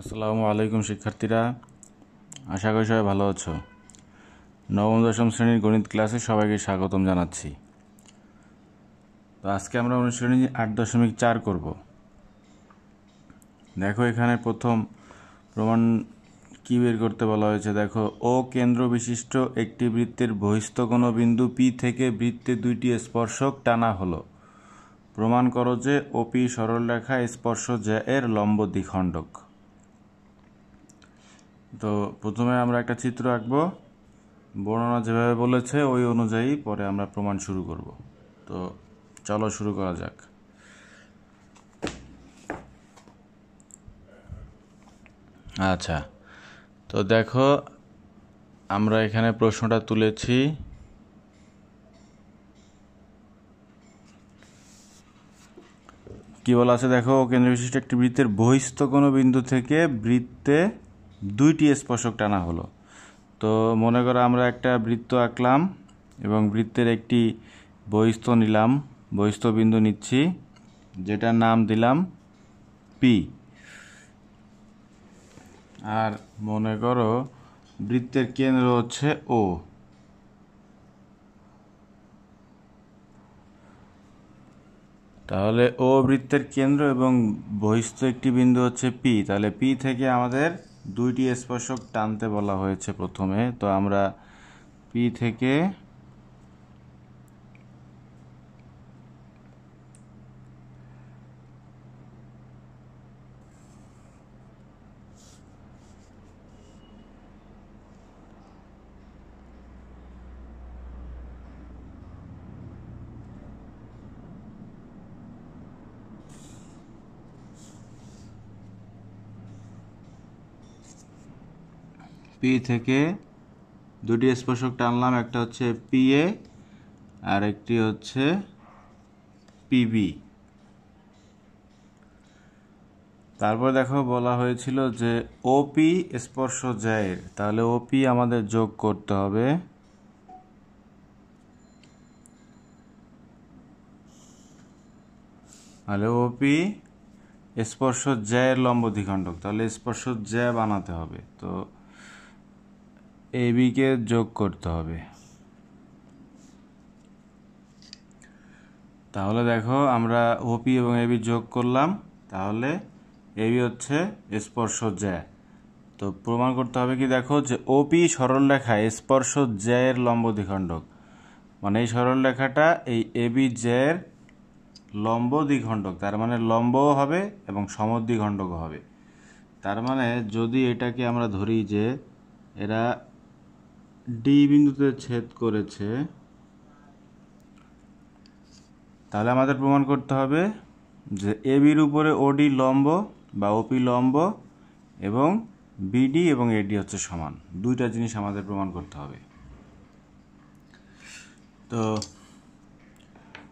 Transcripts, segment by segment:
আসসালামু আলাইকুম শিক্ষার্থীরা আশা করি সবাই ভালো আছো নবম দশম শ্রেণীর গণিত ক্লাসে সবাইকে স্বাগতম জানাচ্ছি তো আজকে আমরা অনুশীলনী আট দশমিক চার করব দেখো এখানে প্রথম প্রমাণ কী বের করতে বলা হয়েছে দেখো ও কেন্দ্র বিশিষ্ট একটি বৃত্তের বহিস্থ কোনো বিন্দু পি থেকে বৃত্তে দুইটি স্পর্শক টানা হলো প্রমাণ করো যে ও পি সরলরেখা স্পর্শ জ্যা এর লম্ব দ্বিখণ্ডক তো প্রথমে আমরা একটা চিত্র আঁকবো বর্ণনা যেভাবে বলেছে ওই অনুযায়ী পরে আমরা প্রমাণ শুরু করব তো চলো শুরু করা যাক আচ্ছা তো দেখো আমরা এখানে প্রশ্নটা তুলেছি কি বলা আছে দেখো কেন্দ্রবিশিষ্ট একটি বৃত্তের বহিস্থ কোনো বিন্দু থেকে বৃত্তে দুইটি স্পর্শক টানা হলো তো মনে করো আমরা একটা বৃত্ত আঁকলাম এবং বৃত্তের একটি বহিস্থ নিলাম বহিস্থ বিন্দু নিচ্ছি যেটার নাম দিলাম পি আর মনে করো বৃত্তের কেন্দ্র হচ্ছে ও তাহলে ও বৃত্তের কেন্দ্র এবং বহিস্থ একটি বিন্দু হচ্ছে পি তাহলে পি থেকে আমাদের দুইটি স্পর্শক টানতে বলা হয়েছে প্রথমে তো আমরা পি থেকে পি থেকে দুটি স্পর্শক টানলাম একটা হচ্ছে পি এ আর একটি হচ্ছে পিবি তারপর দেখো বলা হয়েছিল যে ওপি স্পর্শ জয়ের তাহলে ওপি আমাদের যোগ করতে হবে তাহলে ওপি স্পর্শ জয়ের লম্ব দ্বিখণ্ডক তাহলে স্পর্শ জ্যা বানাতে হবে তো এবিকে যোগ করতে হবে তাহলে দেখো আমরা ওপি এবং এবি যোগ করলাম তাহলে এবি হচ্ছে স্পর্শ জ্যা তো প্রমাণ করতে হবে কি দেখো যে ওপি সরলরেখা স্পর্শ জ্যায়ের লম্ব দ্বিখণ্ডক মানে এই সরলরেখাটা এই এবি জ্যায়ের লম্ব দ্বিখণ্ডক তার মানে লম্বও হবে এবং সমদ্বিখণ্ডকও হবে তার মানে যদি এটাকে আমরা ধরি যে এরা ডি বিন্দুতে ছেদ করেছে তাহলে আমাদের প্রমাণ করতে হবে যে এ বির উপরে ওডি লম্ব বা ওপি লম্ব এবং বিডি এবং এডি হচ্ছে সমান দুইটা জিনিস আমাদের প্রমাণ করতে হবে তো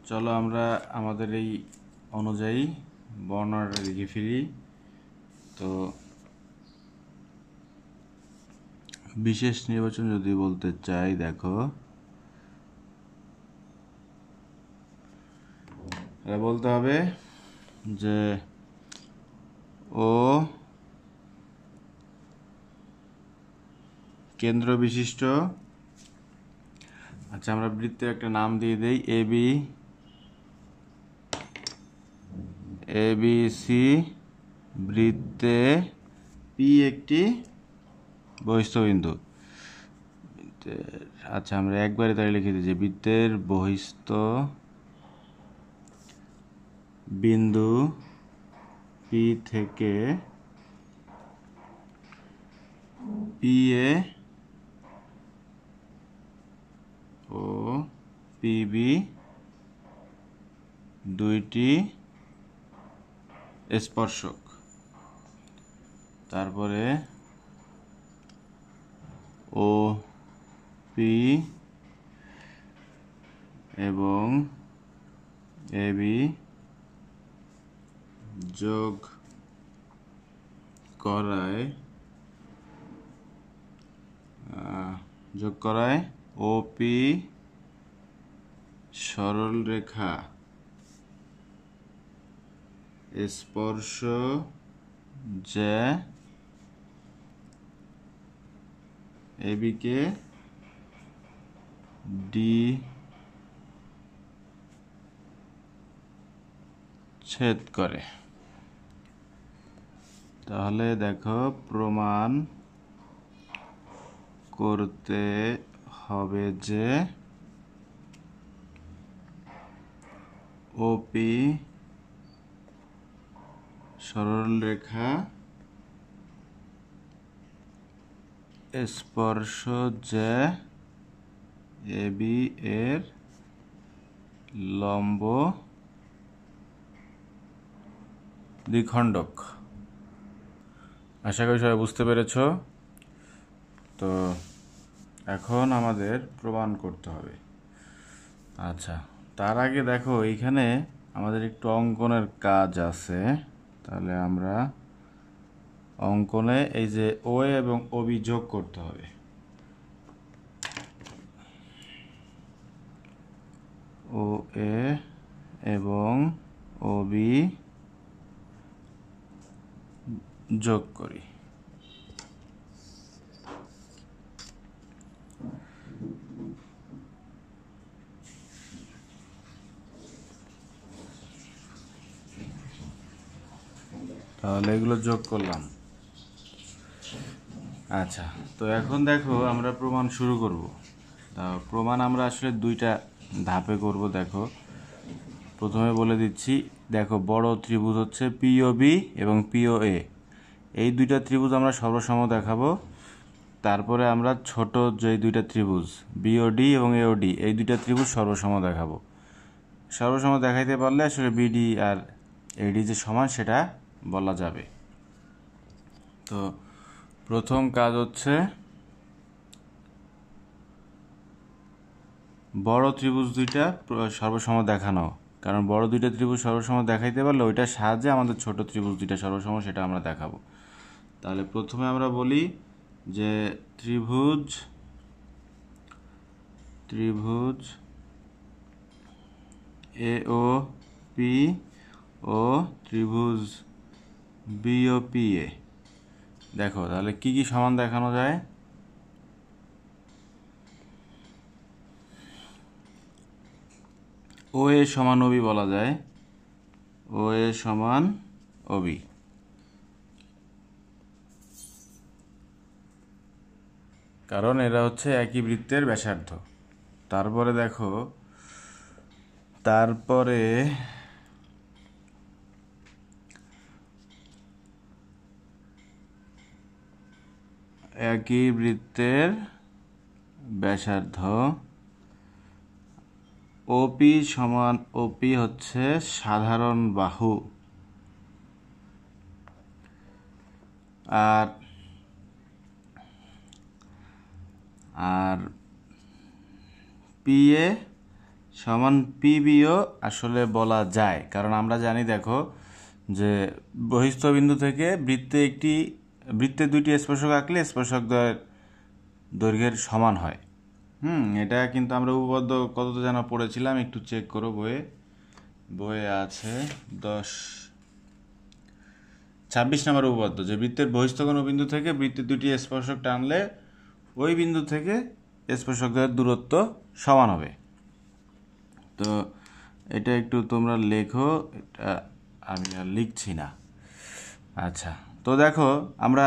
চলো আমরা আমাদের এই অনুযায়ী বর্ণনাটা দিকে ফিরি তো বিশেষ নির্বাচন যদি বলতে চাই দেখো বলতে হবে যে ও কেন্দ্র বিশিষ্ট আচ্ছা আমরা বৃত্তের একটা নাম দিয়ে দেই A B A B C বৃত্তে পি একটি বহিস্থবিন্দু আচ্ছা আমরা একবারে তাই লিখে দিই যে বৃত্তের বহিস্থ বিন্দু পি থেকে পি এ ও পিবি দুইটি স্পর্শক তারপরে ও পি এবং এ বি যোগ করায় যোগ করায় পি সরল রেখা স্পর্শ যে এবিকে ডি ছেদ করে তাহলে দেখো প্রমাণ করতে হবে যে ওপি সরলরেখা স্পর্শ যে এ বি এর লম্ব দ্বিখণ্ডক আশা করি সবাই বুঝতে পেরেছ তো এখন আমাদের প্রমাণ করতে হবে আচ্ছা তার আগে দেখো এইখানে আমাদের একটু অঙ্কনের কাজ আছে তাহলে আমরা অঙ্কনে এই যে ও এবং ওবি যোগ করতে হবে ও এ এবং ওবি যোগ করি তাহলে এগুলো যোগ করলাম আচ্ছা তো এখন দেখো আমরা প্রমাণ শুরু করব তা প্রমাণ আমরা আসলে দুইটা ধাপে করব দেখো প্রথমে বলে দিচ্ছি দেখো বড় ত্রিভুজ হচ্ছে বি এবং পিওএ এই দুইটা ত্রিভুজ আমরা সর্বসম দেখাবো তারপরে আমরা ছোট যে দুইটা ত্রিভুজ বিওডি এবং এওডি এই দুইটা ত্রিভুজ সর্বসম দেখাবো সর্বসম দেখাইতে পারলে আসলে বিডি আর এডি যে সমান সেটা বলা যাবে তো প্রথম কাজ হচ্ছে বড় ত্রিভুজ দুইটা সর্বসম দেখানো কারণ বড় দুইটা ত্রিভুজ সর্বসম দেখাইতে পারলে ওইটার সাহায্যে আমাদের ছোট ত্রিভুজ দুইটা সর্বসম সেটা আমরা দেখাবো তাহলে প্রথমে আমরা বলি যে ত্রিভুজ ত্রিভুজ এ ও পি ও ত্রিভুজ বিও পি এ দেখো তাহলে কি কি সমান দেখানো যায় ও এ সমান অবি বলা যায় ও এ সমান অবি কারণ এরা হচ্ছে একই বৃত্তের ব্যাসার্ধ তারপরে দেখো তারপরে একই বৃত্তের ব্যাসার্ধ ওপি সমান ওপি হচ্ছে সাধারণ বাহু আর আর পিএ সমান পিবিও আসলে বলা যায় কারণ আমরা জানি দেখো যে বহিস্থ বিন্দু থেকে বৃত্তে একটি বৃত্তে দুইটি স্পর্শক আঁকলে স্পর্শক দ্বয়ের দৈর্ঘ্যের সমান হয় হুম এটা কিন্তু আমরা উপপাদ্য কত যেন পড়েছিলাম একটু চেক করো বইয়ে বইয়ে আছে দশ ছাব্বিশ নম্বর উপপাদ্য যে বৃত্তের বহিষ্ঠ কোনো বিন্দু থেকে বৃত্তের দুটি স্পর্শক টানলে ওই বিন্দু থেকে স্পর্শকদের দূরত্ব সমান হবে তো এটা একটু তোমরা লেখো এটা আমি আর লিখছি না আচ্ছা তো দেখো আমরা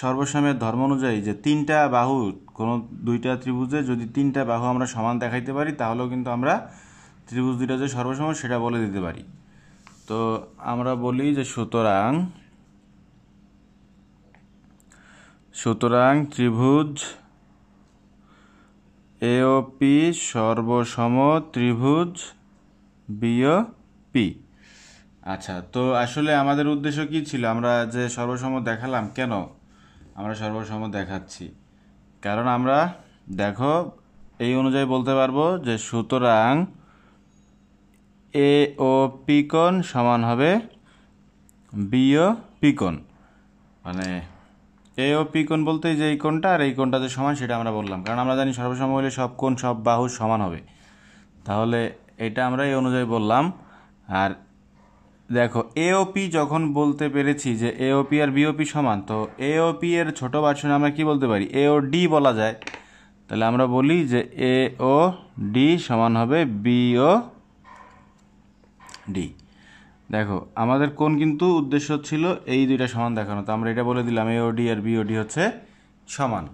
সর্বসময়ের ধর্ম অনুযায়ী যে তিনটা বাহু কোনো দুইটা ত্রিভুজে যদি তিনটা বাহু আমরা সমান দেখাইতে পারি তাহলেও কিন্তু আমরা ত্রিভুজ দুইটা যে সর্বসম সেটা বলে দিতে পারি তো আমরা বলি যে সুতরাং সুতরাং ত্রিভুজ এওপি সর্বসম ত্রিভুজ বিও পি আচ্ছা তো আসলে আমাদের উদ্দেশ্য কি ছিল আমরা যে সর্বসম দেখালাম কেন আমরা সর্বসম দেখাচ্ছি কারণ আমরা দেখো এই অনুযায়ী বলতে পারবো যে সুতরাং এ ও পিকন সমান হবে বি ও পিকন মানে এ ও পিকন বলতে যে এই কোনটা আর এই কোনটা যে সমান সেটা আমরা বললাম কারণ আমরা জানি সর্বসম হলে সব কোন সব বাহু সমান হবে তাহলে এটা আমরা এই অনুযায়ী বললাম আর দেখো এওপি যখন বলতে পেরেছি যে এওপি আর বিওপি সমান তো এওপি এর ছোট ভার্সন আমরা কি বলতে পারি এও ডি বলা যায় তাহলে আমরা বলি যে এ ও ডি সমান হবে বিও ডি দেখো আমাদের কোন কিন্তু উদ্দেশ্য ছিল এই দুইটা সমান দেখানো তো আমরা এটা বলে দিলাম এ ও ডি আর বিও ডি হচ্ছে সমান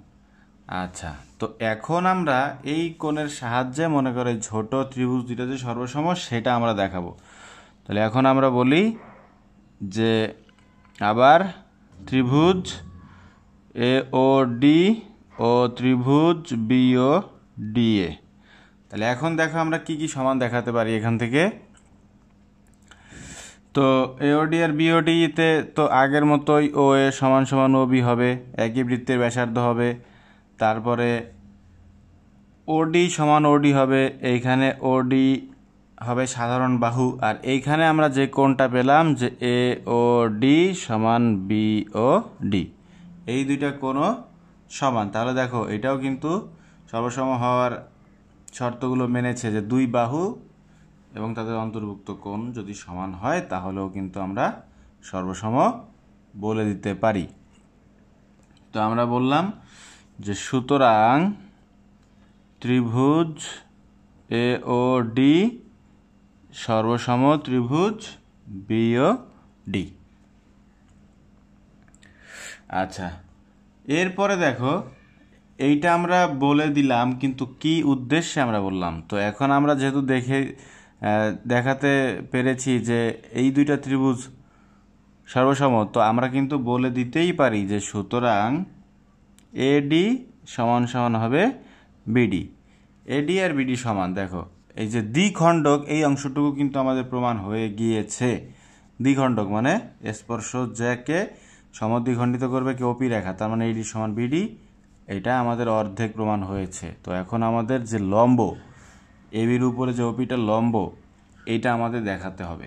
আচ্ছা তো এখন আমরা এই কোণের সাহায্যে মনে করে ছোট ত্রিভুজ দুইটা যে সর্বসম সেটা আমরা দেখাবো তাহলে এখন আমরা বলি যে আবার ত্রিভুজ এ ও ডি ও ত্রিভুজ বিও ডিএ তাহলে এখন দেখো আমরা কি কি সমান দেখাতে পারি এখান থেকে তো এওডি আর বিওডিতে তো আগের মতোই ও এ সমান সমান ও বি হবে একই বৃত্তের ব্যাসার্ধ হবে তারপরে ওডি সমান ওডি হবে এইখানে ওডি হবে সাধারণ বাহু আর এইখানে আমরা যে কোণটা পেলাম যে এ ও ডি সমান বি ও ডি এই দুইটা কোনো সমান তাহলে দেখো এটাও কিন্তু সর্বসম হওয়ার শর্তগুলো মেনেছে যে দুই বাহু এবং তাদের অন্তর্ভুক্ত কোণ যদি সমান হয় তাহলেও কিন্তু আমরা সর্বসম বলে দিতে পারি তো আমরা বললাম যে সুতরাং ত্রিভুজ এ ও ডি সর্বসম ত্রিভুজ বিও ডি আচ্ছা এরপরে দেখো এইটা আমরা বলে দিলাম কিন্তু কি উদ্দেশ্যে আমরা বললাম তো এখন আমরা যেহেতু দেখে দেখাতে পেরেছি যে এই দুইটা ত্রিভুজ সর্বসম তো আমরা কিন্তু বলে দিতেই পারি যে সুতরাং এডি সমান সমান হবে বিডি এডি আর বিডি সমান দেখো এই যে দ্বিখণ্ডক এই অংশটুকু কিন্তু আমাদের প্রমাণ হয়ে গিয়েছে দ্বিখণ্ডক মানে স্পর্শ জ্যাকে সমদ্বিখণ্ডিত করবে কি ওপি রেখা তার মানে এডি সমান বিডি এটা আমাদের অর্ধেক প্রমাণ হয়েছে তো এখন আমাদের যে লম্ব এবির উপরে যে ওপিটা লম্ব এটা আমাদের দেখাতে হবে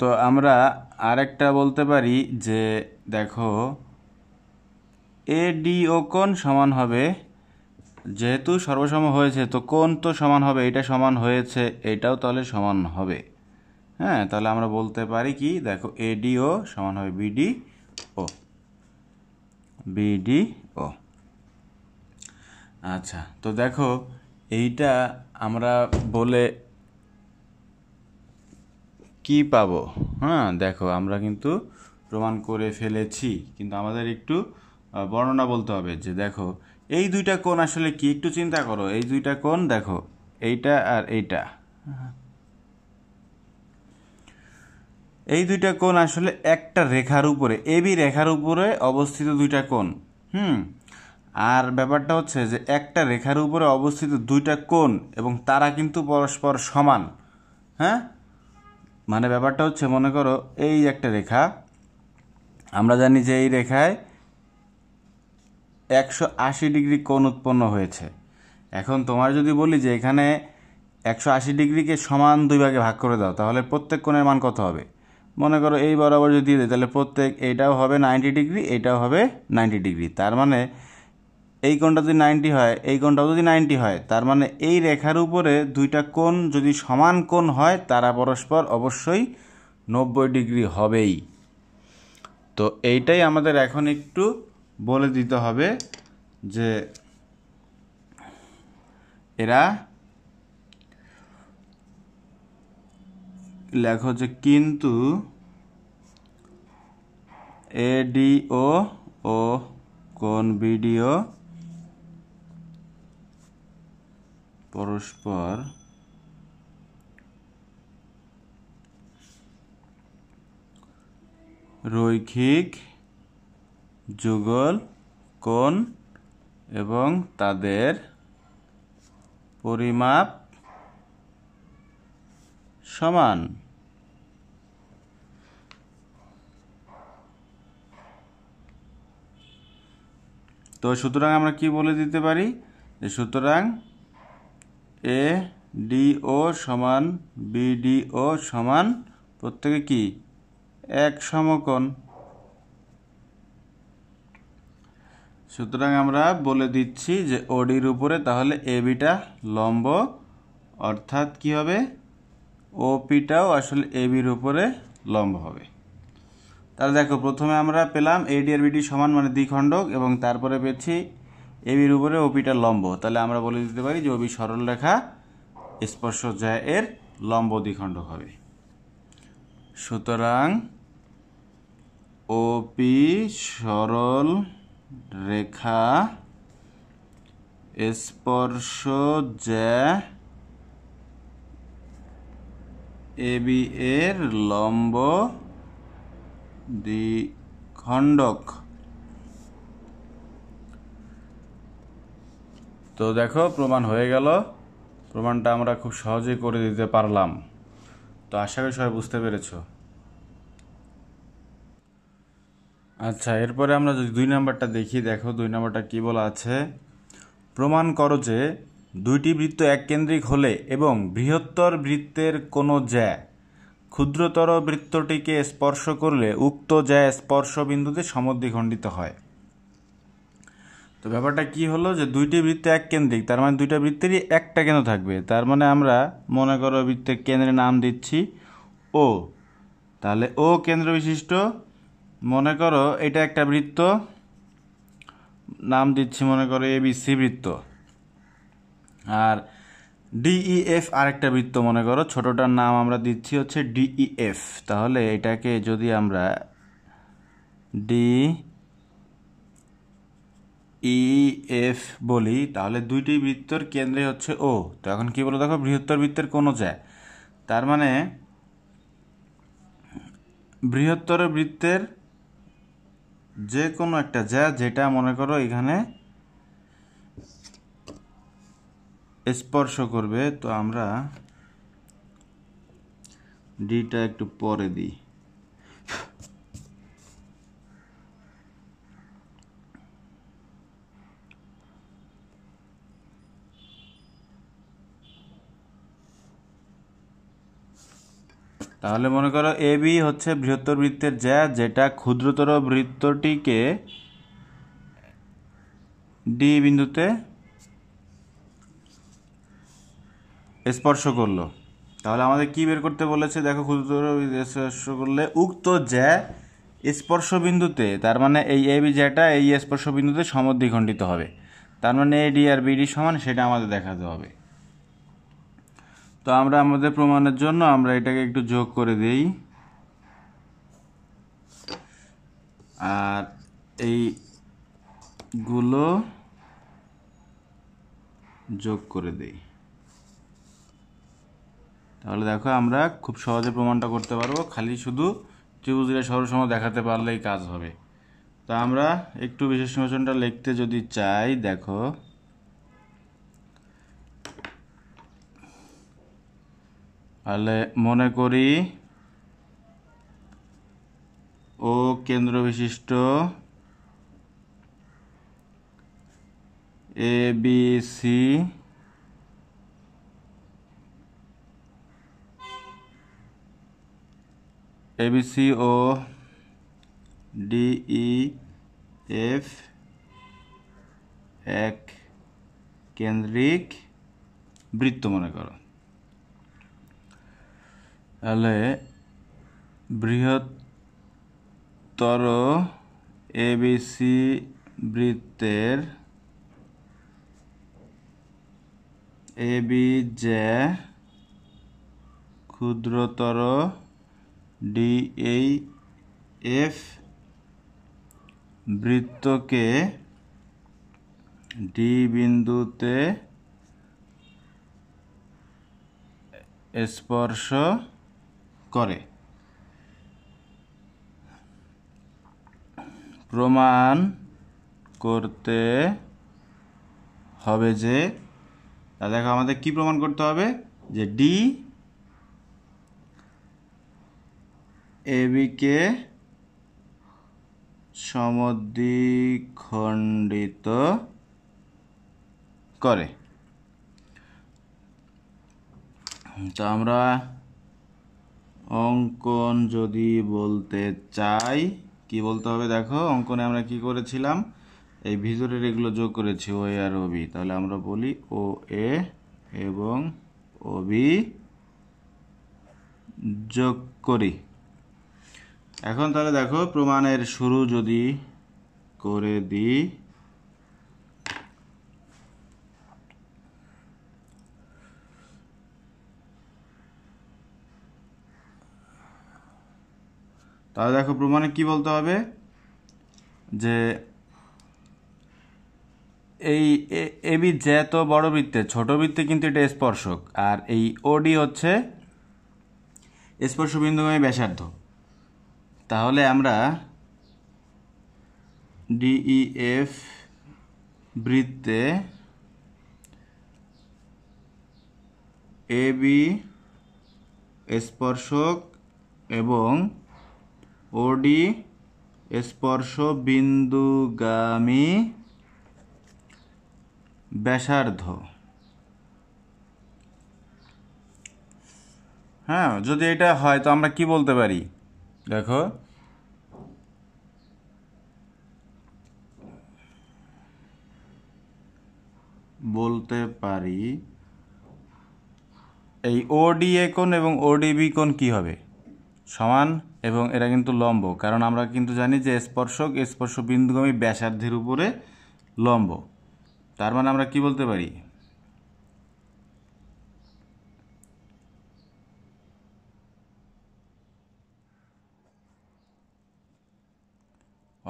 তো আমরা আরেকটা বলতে পারি যে দেখো এডিও কোণ সমান হবে যেহেতু সর্বসম হয়েছে তো কোন তো সমান হবে এটা সমান হয়েছে এটাও তাহলে সমান হবে হ্যাঁ তাহলে আমরা বলতে পারি কি দেখো এডিও সমান হবে বিডি ও বিডি ও আচ্ছা তো দেখো এইটা আমরা বলে কি পাবো হ্যাঁ দেখো আমরা কিন্তু প্রমাণ করে ফেলেছি কিন্তু আমাদের একটু বর্ণনা বলতে হবে যে দেখো এই দুইটা কোণ আসলে কি একটু চিন্তা করো এই দুইটা কোণ দেখো এইটা আর এইটা এই দুইটা কোণ আসলে একটা রেখার উপরে এবি রেখার উপরে অবস্থিত দুইটা কোণ হুম আর ব্যাপারটা হচ্ছে যে একটা রেখার উপরে অবস্থিত দুইটা কোণ এবং তারা কিন্তু পরস্পর সমান হ্যাঁ মানে ব্যাপারটা হচ্ছে মনে করো এই একটা রেখা আমরা জানি যে এই রেখায় একশো আশি ডিগ্রি কোণ উৎপন্ন হয়েছে এখন তোমার যদি বলি যে এখানে একশো আশি ডিগ্রিকে সমান দুই ভাগে ভাগ করে দাও তাহলে প্রত্যেক কোণের মান কত হবে মনে করো এই বরাবর যদি দেয় তাহলে প্রত্যেক এটাও হবে নাইনটি ডিগ্রি এটাও হবে 90 ডিগ্রি তার মানে এই কোণটা যদি নাইনটি হয় এই কোণটাও যদি নাইনটি হয় তার মানে এই রেখার উপরে দুইটা কোণ যদি সমান কোণ হয় তারা পরস্পর অবশ্যই নব্বই ডিগ্রি হবেই তো এইটাই আমাদের এখন একটু বলে দিতে হবে যে এরা লেখো যে কিন্তু এডিও ও কোন ভিডিও পরস্পর রৈখিক যুগল কোন এবং তাদের পরিমাপ সমান তো সুতরাং আমরা কি বলে দিতে পারি যে সুতরাং এ ডিও সমান বিডিও সমান প্রত্যেকে কি এক সমকোণ সুতরাং আমরা বলে দিচ্ছি যে ওডির উপরে তাহলে এ বিটা লম্ব অর্থাৎ কি হবে ও পিটাও আসলে এ বির উপরে লম্ব হবে তাহলে দেখো প্রথমে আমরা পেলাম এডি আর বিডি সমান মানে দ্বিখণ্ডক এবং তারপরে পেয়েছি এ বির উপরে ও পিটা লম্ব তাহলে আমরা বলে দিতে পারি যে ওবি সরল রেখা স্পর্শ যায় এর লম্ব দ্বিখণ্ডক হবে সুতরাং ওপি সরল রেখা স্পর্শ যে এবি এর লম্ব দ্বিখণ্ডক তো দেখো প্রমাণ হয়ে গেল প্রমাণটা আমরা খুব সহজেই করে দিতে পারলাম তো আশা করি সবাই বুঝতে পেরেছো আচ্ছা এরপরে আমরা যদি দুই নাম্বারটা দেখি দেখো দুই নাম্বারটা কী বলা আছে প্রমাণ করো যে দুইটি বৃত্ত এককেন্দ্রিক হলে এবং বৃহত্তর বৃত্তের কোনো জ্যা ক্ষুদ্রতর বৃত্তটিকে স্পর্শ করলে উক্ত জ্যা স্পর্শ বিন্দুতে সমদ্বিখণ্ডিত হয় তো ব্যাপারটা কি হলো যে দুইটি বৃত্ত এককেন্দ্রিক তার মানে দুইটা বৃত্তেরই একটা কেন্দ্র থাকবে তার মানে আমরা মনে করো বৃত্তের কেন্দ্রে নাম দিচ্ছি ও তাহলে ও কেন্দ্র বিশিষ্ট মনে করো এটা একটা বৃত্ত নাম দিচ্ছি মনে করো এবিসি বৃত্ত আর ডিইএফ e আরেকটা বৃত্ত মনে করো ছোটোটার নাম আমরা দিচ্ছি হচ্ছে ডিইএফ e তাহলে এটাকে যদি আমরা ডি ই এফ বলি তাহলে দুইটি বৃত্তর কেন্দ্রে হচ্ছে ও তো এখন কী বলো দেখো বৃহত্তর বৃত্তের কোনো যায় তার মানে বৃহত্তর বৃত্তের যে কোনো একটা যা যেটা মনে করো এখানে স্পর্শ করবে তো আমরা ডিটা একটু পরে দিই তাহলে মনে করো এ বি হচ্ছে বৃহত্তর বৃত্তের জ্যা যেটা ক্ষুদ্রতর বৃত্তটিকে ডি বিন্দুতে স্পর্শ করলো তাহলে আমাদের কি বের করতে বলেছে দেখো ক্ষুদ্রতর স্পর্শ করলে উক্ত জ্যা স্পর্শ বিন্দুতে তার মানে এই এ বি জ্যাটা এই স্পর্শ বিন্দুতে সমদ্বিখণ্ডিত হবে তার মানে এ ডি আর বিডি সমান সেটা আমাদের দেখাতে হবে তো আমরা আমাদের প্রমাণের জন্য আমরা এটাকে একটু যোগ করে দিই আর এই গুলো যোগ করে দেই তাহলে দেখো আমরা খুব সহজে প্রমাণটা করতে পারবো খালি শুধু ত্রিভুজের সরসম দেখাতে পারলেই কাজ হবে তো আমরা একটু বিশেষ নোশনটা লিখতে যদি চাই দেখো তাহলে মনে করি ও কেন্দ্র বিশিষ্ট A B C A B C ও ডিই এফ e, এক কেন্দ্রিক বৃত্ত মনে করো তাহলে বৃহত্তর এবিসি বৃত্তের এবিজে ক্ষুদ্রতর ডিএই এফ বৃত্তকে ডি বিন্দুতে স্পর্শ করে প্রমাণ করতে হবে যে দেখো আমাদের কি প্রমাণ করতে হবে যে ডি এবিকে সমদ্বিখণ্ডিত করে তো আমরা অঙ্কন যদি বলতে চাই কি বলতে হবে দেখো অঙ্কনে আমরা কি করেছিলাম এই ভিতরের এগুলো যোগ করেছি ও এ আর বি তাহলে আমরা বলি ও এ এবং বি যোগ করি এখন তাহলে দেখো প্রমাণের শুরু যদি করে দিই তাহলে দেখো প্রমাণে কি বলতে হবে যে এই এবি যে তো বড় বৃত্তে ছোট বৃত্তে কিন্তু এটা স্পর্শক আর এই ওডি হচ্ছে স্পর্শবিন্দুগামী ব্যাসার্ধ তাহলে আমরা ডিইএফ বৃত্তে এবি স্পর্শক এবং ওডি স্পর্শ বিন্দুগামী ব্যাসার্ধ হ্যাঁ যদি এটা হয় তো আমরা কি বলতে পারি দেখো বলতে পারি এই ওডিএ কোন এবং ওডিবি কোন কি হবে সমান এবং এরা কিন্তু লম্ব কারণ আমরা কিন্তু জানি যে স্পর্শক স্পর্শ বিন্দুগামী ব্যাসার্ধের উপরে লম্ব তার মানে আমরা কি বলতে পারি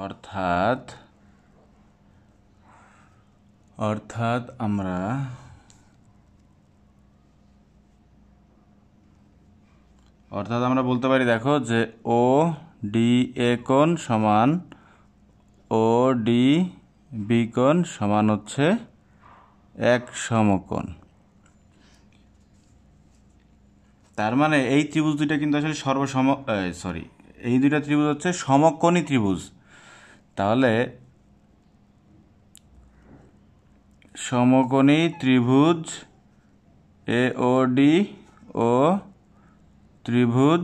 অর্থাৎ অর্থাৎ আমরা অর্থাৎ আমরা বলতে পারি দেখো যে ও ডি এ কোণ সমান ও ডি বি কোণ সমান হচ্ছে এক সমকোণ তার মানে এই ত্রিভুজ দুইটা কিন্তু আসলে সর্বসম সরি এই দুইটা ত্রিভুজ হচ্ছে সমকোণী ত্রিভুজ তাহলে সমকোণী ত্রিভুজ এ ও ডি ও ত্রিভুজ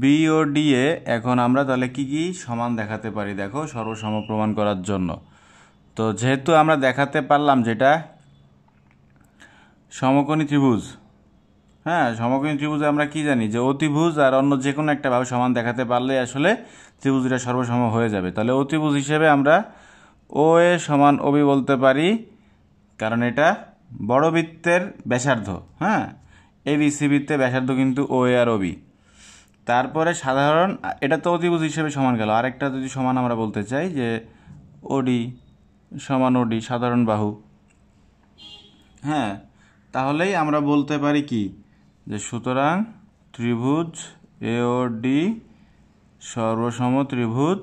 বি বিওডি এ এখন আমরা তাহলে কি কি সমান দেখাতে পারি দেখো সর্বসম প্রমাণ করার জন্য তো যেহেতু আমরা দেখাতে পারলাম যেটা সমকোণী ত্রিভুজ হ্যাঁ সমকোণী ত্রিভুজে আমরা কি জানি যে অতিভুজ আর অন্য যে কোনো একটাভাবে সমান দেখাতে পারলে আসলে ত্রিভুজটা সর্বসম হয়ে যাবে তাহলে অতিভুজ হিসেবে আমরা ও এ সমান অবি বলতে পারি কারণ এটা বড় বৃত্তের ব্যাসার্ধ হ্যাঁ এই রিসিভিতে ব্যাসার্ধ কিন্তু ও এ আর ওবি তারপরে সাধারণ এটা তো অতিভুজ হিসেবে সমান গেল আরেকটা যদি সমান আমরা বলতে চাই যে ওডি সমান ওডি সাধারণ বাহু হ্যাঁ তাহলেই আমরা বলতে পারি কি যে সুতরাং ত্রিভুজ এ ও ডি সর্বসম ত্রিভুজ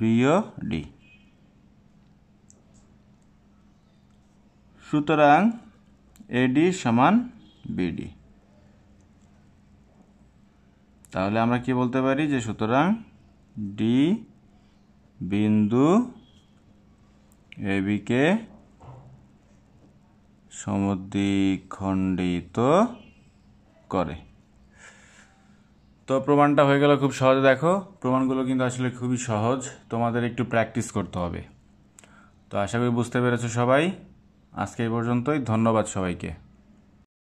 বিও ডি সুতরাং এডি সমান বিডি তাহলে আমরা কি বলতে পারি যে সুতরাং ডি বিন্দু এবিকে সমদ্বিখণ্ডিত করে তো প্রমাণটা হয়ে গেল খুব সহজ দেখো প্রমাণগুলো কিন্তু আসলে খুবই সহজ তোমাদের একটু প্র্যাকটিস করতে হবে তো আশা করি বুঝতে পেরেছো সবাই আজকে এই পর্যন্তই ধন্যবাদ সবাইকে